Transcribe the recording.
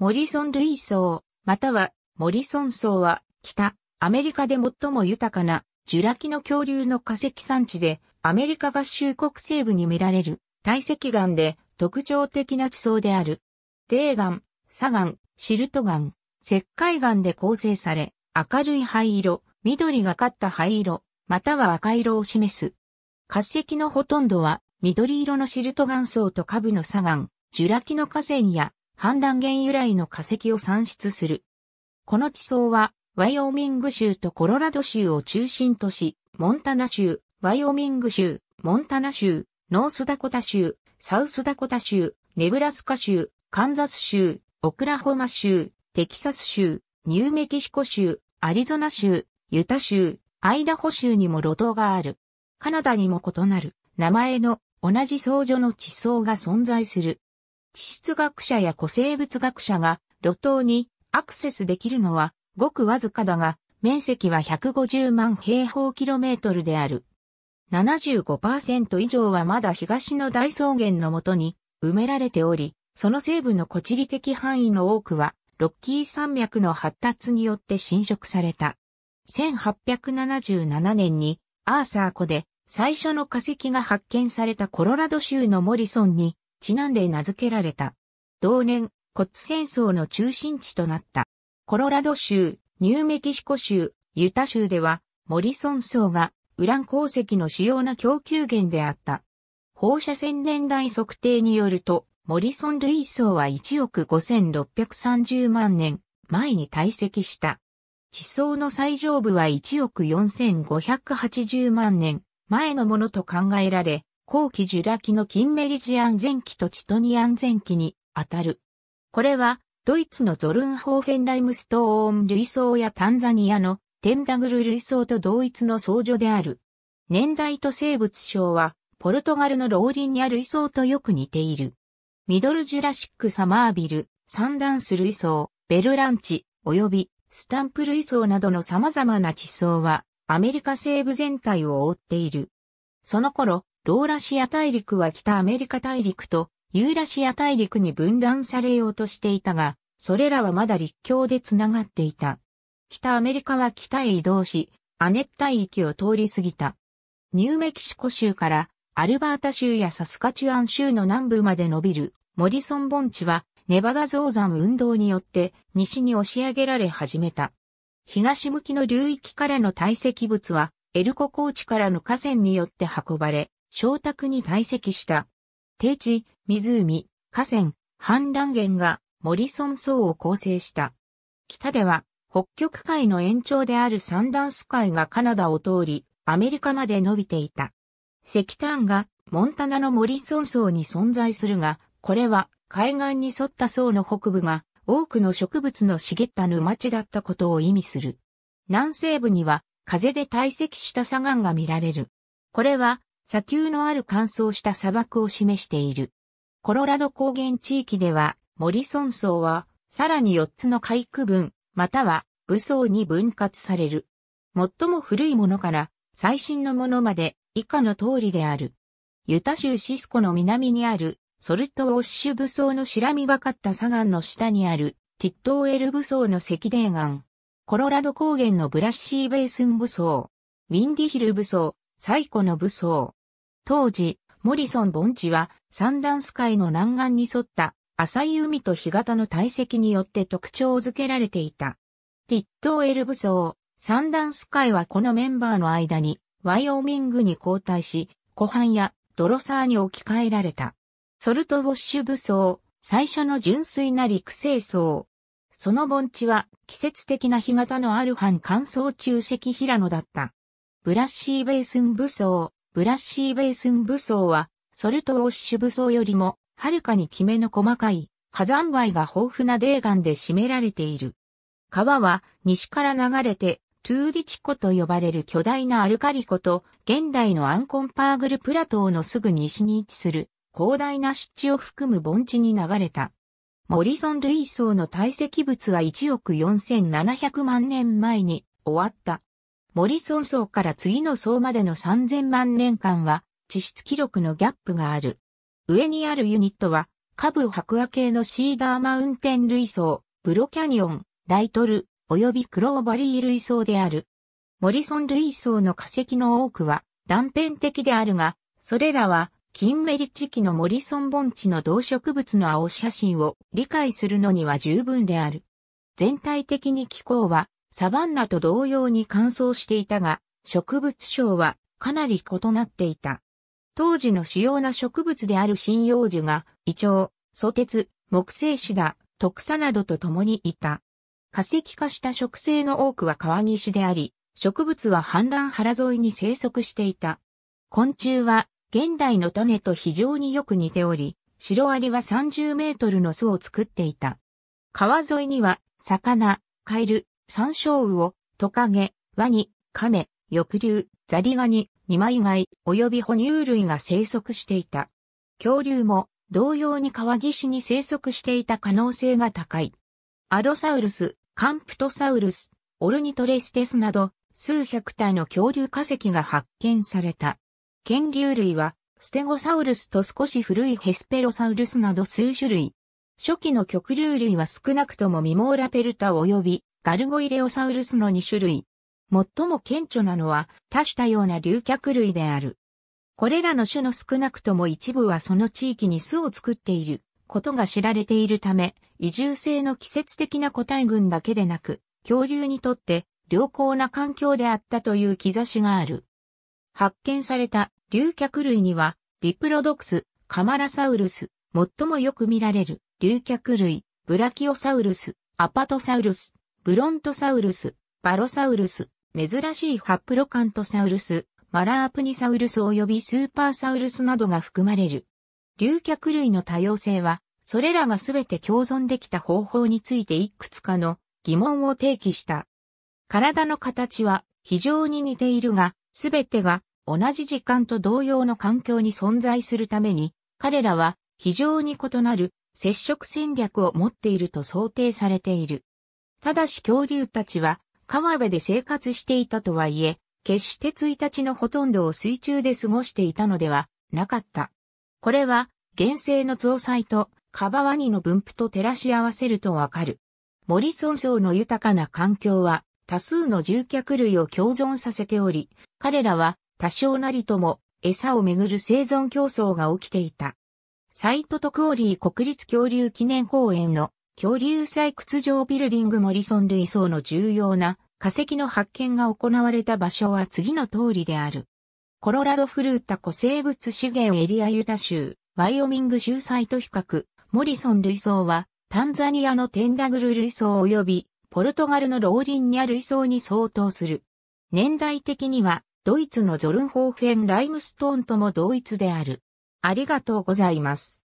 モリソン類層、またはモリソン層は北アメリカで最も豊かなジュラ紀の恐竜の化石産地でアメリカ合衆国西部に見られる堆積岩で特徴的な地層である。泥岩、砂岩、シルト岩、石灰岩で構成され、明るい灰色、緑がかった灰色、または赤色を示す。化石のほとんどは緑色のシルト岩層と下部の砂岩、ジュラ紀の河川や判断源由来の化石を産出する。この地層は、ワイオミング州とコロラド州を中心とし、モンタナ州、ワイオミング州、モンタナ州、ノースダコタ州、サウスダコタ州、ネブラスカ州、カンザス州、オクラホマ州、テキサス州、ニューメキシコ州、アリゾナ州、ユタ州、アイダホ州にも路頭がある。カナダにも異なる名前の同じ相乗の地層が存在する。地質学者や古生物学者が路頭にアクセスできるのはごくわずかだが、面積は150万平方キロメートルである。75%以上はまだ東の大草原のもとに埋められており、その西部の古地理的範囲の多くは、ロッキー山脈の発達によって侵食された。1877年にアーサー湖で最初の化石が発見されたコロラド州のモリソンにちなんで名付けられた。同年、コッツ戦争の中心地となった。コロラド州、ニューメキシコ州、ユタ州では、モリソン層がウラン鉱石の主要な供給源であった。放射線年代測定によると、モリソン類層は1億5630万年前に堆積した。地層の最上部は1億4580万年前のものと考えられ、後期ジュラ紀の金メリジアン前期とチトニアン前期にあたる。これは、ドイツのゾルンホーフェンライムストーン類層やタンザニアのテンダグル類層と同一の相助である。年代と生物賞は、ポルトガルのローリニア類層とよく似ている。ミドルジュラシックサマービル、三段数類層、ベルランチ、及びスタンプ類層などの様々な地層は、アメリカ西部全体を覆っている。その頃、ローラシア大陸は北アメリカ大陸とユーラシア大陸に分断されようとしていたが、それらはまだ陸橋でつながっていた。北アメリカは北へ移動し、亜熱帯域を通り過ぎた。ニューメキシコ州からアルバータ州やサスカチュアン州の南部まで伸びるモリソン盆地はネバダ増山運動によって西に押し上げられ始めた。東向きの流域からの堆積物はエルコ高地からの河川によって運ばれ、小卓に堆積した。低地、湖、河川、氾濫源がモリソン層を構成した。北では北極海の延長であるサンダンス海がカナダを通りアメリカまで伸びていた。石炭がモンタナのモリソン層に存在するが、これは海岸に沿った層の北部が多くの植物の茂った沼地だったことを意味する。南西部には風で堆積した砂岩が見られる。これは砂丘のある乾燥した砂漠を示している。コロラド高原地域では、モリソン層は、さらに4つの海区分、または武装に分割される。最も古いものから最新のものまで以下の通りである。ユタ州シスコの南にあるソルトウォッシュ武装の白みがかった砂岩の下にあるティットーエル武装の赤泥岩。コロラド高原のブラッシーベースン武装。ウィンディヒル武装、最古の武装。当時、モリソン盆地はサンダンスカイの南岸に沿った浅い海と干潟の堆積によって特徴づけられていた。ティットエル武装、サンダンスカイはこのメンバーの間にワイオミングに交代し、湖畔やドロサーに置き換えられた。ソルトウォッシュ武装、最初の純粋な陸清層。その盆地は季節的な干潟のある半乾燥中石平野だった。ブラッシーベースン武装。ブラッシーベースン武装は、ソルトウォッシュ武装よりも、はるかにキメの細かい、火山灰が豊富な泥岩で占められている。川は、西から流れて、トゥーィチ湖と呼ばれる巨大なアルカリ湖と、現代のアンコンパーグルプラトのすぐ西に位置する、広大な湿地を含む盆地に流れた。モリソン類層の堆積物は1億4700万年前に終わった。モリソン層から次の層までの3000万年間は、地質記録のギャップがある。上にあるユニットは、下部白亜系のシーダーマウンテン類層、ブロキャニオン、ライトル、及びクローバリー類層である。モリソン類層の化石の多くは断片的であるが、それらは金メリ地域のモリソン盆地の動植物の青写真を理解するのには十分である。全体的に気候はサバンナと同様に乾燥していたが、植物症はかなり異なっていた。当時の主要な植物である針葉樹が、イチョウ、ソテツ、木製シダ、トクサなどと共にいた。化石化した植生の多くは川岸であり、植物は氾濫原沿いに生息していた。昆虫は現代の種と非常によく似ており、シロアリは30メートルの巣を作っていた。川沿いには魚、カエル、山椒魚、トカゲ、ワニ、カメ、翼竜、ザリガニ、二枚貝、及び哺乳類が生息していた。恐竜も同様に川岸に生息していた可能性が高い。アロサウルス、カンプトサウルス、オルニトレステスなど、数百体の恐竜化石が発見された。剣竜類は、ステゴサウルスと少し古いヘスペロサウルスなど数種類。初期の極竜類は少なくともミモーラペルタ及びガルゴイレオサウルスの2種類。最も顕著なのは多種多様な竜脚類である。これらの種の少なくとも一部はその地域に巣を作っていることが知られているため、移住性の季節的な個体群だけでなく、恐竜にとって良好な環境であったという兆しがある。発見された竜脚類には、リプロドクス、カマラサウルス、最もよく見られる竜脚類、ブラキオサウルス、アパトサウルス、ブロントサウルス、バロサウルス、珍しいハプロカントサウルス、マラープニサウルス及びスーパーサウルスなどが含まれる。竜脚類の多様性は、それらがすべて共存できた方法についていくつかの疑問を提起した。体の形は非常に似ているが、すべてが同じ時間と同様の環境に存在するために、彼らは非常に異なる接触戦略を持っていると想定されている。ただし恐竜たちは川辺で生活していたとはいえ、決して1日のほとんどを水中で過ごしていたのではなかった。これは、原生の増彩とカバワニの分布と照らし合わせるとわかる。モリソン層の豊かな環境は多数の獣脚類を共存させており、彼らは多少なりとも餌をめぐる生存競争が起きていた。サイトとクオリー国立恐竜記念公園の恐竜採掘場ビルディングモリソン類層の重要な化石の発見が行われた場所は次の通りである。コロラドフルータ古生物資源エリアユタ州、ワイオミング州サイト比較、モリソン類層はタンザニアのテンダグル類層及びポルトガルのローリンニア類層に相当する。年代的にはドイツのゾルンホーフェン・ライムストーンとも同一である。ありがとうございます。